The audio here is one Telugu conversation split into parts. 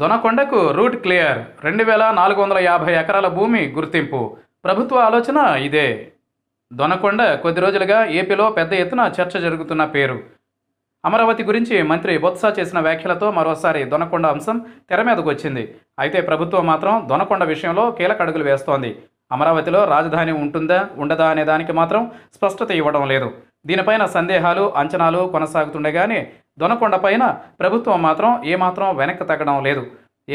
దొనకొండకు రూట్ క్లియర్ రెండు వేల నాలుగు వందల యాభై ఎకరాల భూమి గుర్తింపు ప్రభుత్వ ఆలోచన ఇదే దొనకొండ కొద్ది రోజులుగా ఏపీలో పెద్ద ఎత్తున చర్చ జరుగుతున్న పేరు అమరావతి గురించి మంత్రి బొత్స చేసిన వ్యాఖ్యలతో మరోసారి దొనకొండ అంశం తెర మీదకు వచ్చింది అయితే ప్రభుత్వం మాత్రం దొనకొండ విషయంలో కీలక అడుగులు వేస్తోంది అమరావతిలో రాజధాని ఉంటుందా ఉండదా అనే దానికి మాత్రం స్పష్టత ఇవ్వడం లేదు దీనిపైన సందేహాలు అంచనాలు కొనసాగుతుండగానే దొనకొండపైన ప్రభుత్వం మాత్రం ఏమాత్రం వెనక్కి తగ్గడం లేదు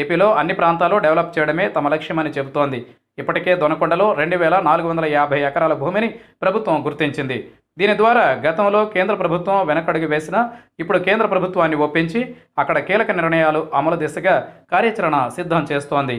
ఏపీలో అన్ని ప్రాంతాలు డెవలప్ చేయడమే తమ లక్ష్యమని చెబుతోంది ఇప్పటికే దొనకొండలో రెండు వేల నాలుగు వందల యాభై ఎకరాల భూమిని ప్రభుత్వం గుర్తించింది దీని ద్వారా గతంలో కేంద్ర ప్రభుత్వం వెనకడుగు వేసిన ఇప్పుడు కేంద్ర ప్రభుత్వాన్ని ఒప్పించి అక్కడ కీలక నిర్ణయాలు అమలు దిశగా కార్యాచరణ సిద్ధం చేస్తోంది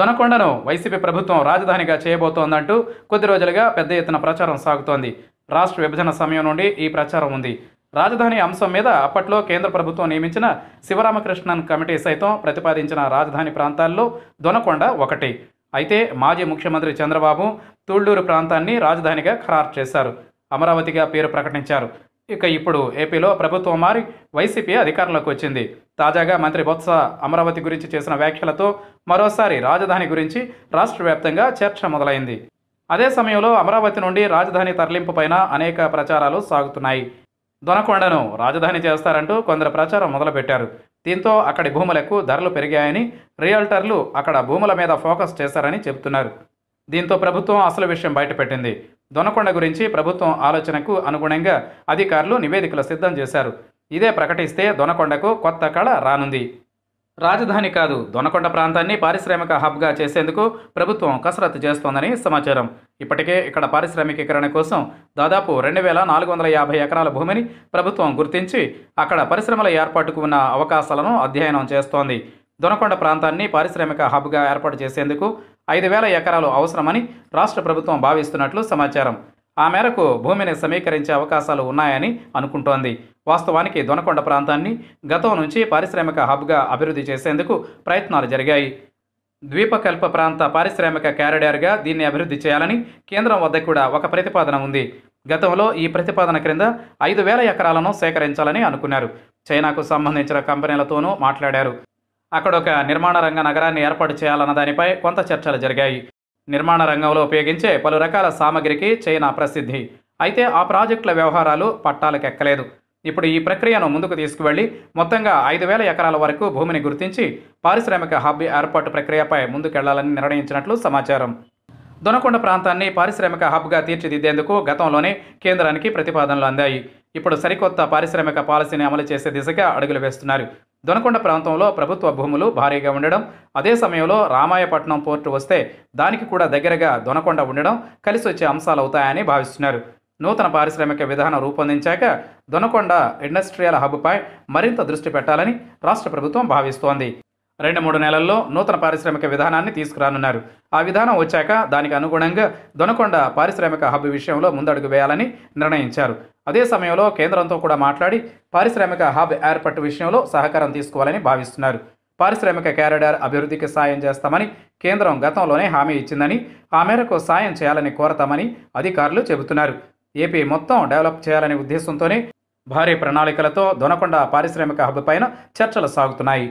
దొనకొండను వైసీపీ ప్రభుత్వం రాజధానిగా చేయబోతోందంటూ కొద్ది రోజులుగా పెద్ద ఎత్తున ప్రచారం సాగుతోంది రాష్ట్ర విభజన సమయం నుండి ఈ ప్రచారం ఉంది రాజధాని అంశం మీద అప్పట్లో కేంద్ర ప్రభుత్వం నియమించిన శివరామకృష్ణన్ కమిటీ సైతం ప్రతిపాదించిన రాజధాని ప్రాంతాల్లో దొనకొండ ఒకటి అయితే మాజీ ముఖ్యమంత్రి చంద్రబాబు తుళ్లూరు ప్రాంతాన్ని రాజధానిగా ఖరారు చేశారు అమరావతిగా పేరు ప్రకటించారు ఇక ఇప్పుడు ఏపీలో ప్రభుత్వం మారి వైసీపీ అధికారంలోకి వచ్చింది తాజాగా మంత్రి బొత్స అమరావతి గురించి చేసిన వ్యాఖ్యలతో మరోసారి రాజధాని గురించి రాష్ట్ర వ్యాప్తంగా చర్చ మొదలైంది అదే సమయంలో అమరావతి నుండి రాజధాని తరలింపుపైన అనేక ప్రచారాలు సాగుతున్నాయి దొనకొండను రాజధాని చేస్తారంటూ కొందరు ప్రచారం మొదలుపెట్టారు దీంతో అక్కడి భూములకు ధరలు పెరిగాయని రియల్టర్లు అక్కడ భూముల మీద ఫోకస్ చేశారని చెబుతున్నారు దీంతో ప్రభుత్వం అసలు విషయం బయటపెట్టింది దొనకొండ గురించి ప్రభుత్వం ఆలోచనకు అనుగుణంగా అధికారులు నివేదికలు సిద్ధం చేశారు ఇదే ప్రకటిస్తే దొనకొండకు కొత్త కళ రానుంది రాజధాని కాదు దొనకొండ ప్రాంతాన్ని పారిశ్రామిక హబ్గా చేసేందుకు ప్రభుత్వం కసరత్తు చేస్తోందని సమాచారం ఇప్పటికే ఇక్కడ పారిశ్రామికీకరణ కోసం దాదాపు రెండు వేల నాలుగు వందల యాభై ఎకరాల భూమిని ప్రభుత్వం గుర్తించి అక్కడ పరిశ్రమల ఏర్పాటుకు ఉన్న అవకాశాలను అధ్యయనం చేస్తోంది దొనకొండ ప్రాంతాన్ని పారిశ్రామిక హబ్గా ఏర్పాటు చేసేందుకు ఐదు వేల ఎకరాలు అవసరమని రాష్ట్ర ప్రభుత్వం భావిస్తున్నట్లు సమాచారం ఆ మేరకు భూమిని సమీకరించే అవకాశాలు ఉన్నాయని అనుకుంటోంది వాస్తవానికి దొనకొండ ప్రాంతాన్ని గతం నుంచి పారిశ్రామిక హబ్గా అభివృద్ధి చేసేందుకు ప్రయత్నాలు జరిగాయి ద్వీపకల్ప ప్రాంత పారిశ్రామిక క్యారిడార్గా దీన్ని అభివృద్ధి చేయాలని కేంద్రం వద్ద కూడా ఒక ప్రతిపాదన ఉంది గతంలో ఈ ప్రతిపాదన క్రింద ఐదు వేల ఎకరాలను సేకరించాలని అనుకున్నారు చైనాకు సంబంధించిన కంపెనీలతోనూ మాట్లాడారు అక్కడ ఒక నిర్మాణ రంగ నగరాన్ని ఏర్పాటు చేయాలన్న దానిపై కొంత చర్చలు జరిగాయి నిర్మాణ రంగంలో ఉపయోగించే పలు రకాల సామగ్రికి చైనా ప్రసిద్ధి అయితే ఆ ప్రాజెక్టుల వ్యవహారాలు పట్టాలకెక్కలేదు ఇప్పుడు ఈ ప్రక్రియను ముందుకు తీసుకువెళ్లి మొత్తంగా ఐదు వేల ఎకరాల వరకు భూమిని గుర్తించి పారిశ్రామిక హబ్ ఏర్పాటు ప్రక్రియపై ముందుకెళ్లాలని నిర్ణయించినట్లు సమాచారం దొనకొండ ప్రాంతాన్ని పారిశ్రామిక హబ్గా తీర్చిదిద్దేందుకు గతంలోనే కేంద్రానికి ప్రతిపాదనలు అందాయి ఇప్పుడు సరికొత్త పారిశ్రామిక పాలసీని అమలు చేసే దిశగా అడుగులు వేస్తున్నారు దొనకొండ ప్రాంతంలో ప్రభుత్వ భూములు భారీగా ఉండడం అదే సమయంలో రామాయపట్నం పోర్టు వస్తే దానికి కూడా దగ్గరగా దొనకొండ ఉండడం కలిసి వచ్చే అంశాలు అవుతాయని భావిస్తున్నారు నూతన పారిశ్రామిక విధానం రూపొందించాక దొనకొండ ఇండస్ట్రియల్ హబ్పై మరింత దృష్టి పెట్టాలని రాష్ట్ర ప్రభుత్వం భావిస్తోంది రెండు మూడు నెలల్లో నూతన పారిశ్రామిక విధానాన్ని తీసుకురానున్నారు ఆ విధానం వచ్చాక దానికి అనుగుణంగా దొనకొండ పారిశ్రామిక హబ్ విషయంలో ముందడుగు వేయాలని నిర్ణయించారు అదే సమయంలో కేంద్రంతో కూడా మాట్లాడి పారిశ్రామిక హబ్ ఏర్పాటు విషయంలో సహకారం తీసుకోవాలని భావిస్తున్నారు పారిశ్రామిక క్యారిడార్ అభివృద్ధికి సాయం చేస్తామని కేంద్రం గతంలోనే హామీ ఇచ్చిందని ఆ మేరకు సాయం చేయాలని కోరతామని అధికారులు చెబుతున్నారు ఏపీ మొత్తం డెవలప్ చేయాలనే ఉద్దేశంతోనే భారీ ప్రణాళికలతో దొనకొండ పారిశ్రామిక హబ్ పైన చర్చలు సాగుతున్నాయి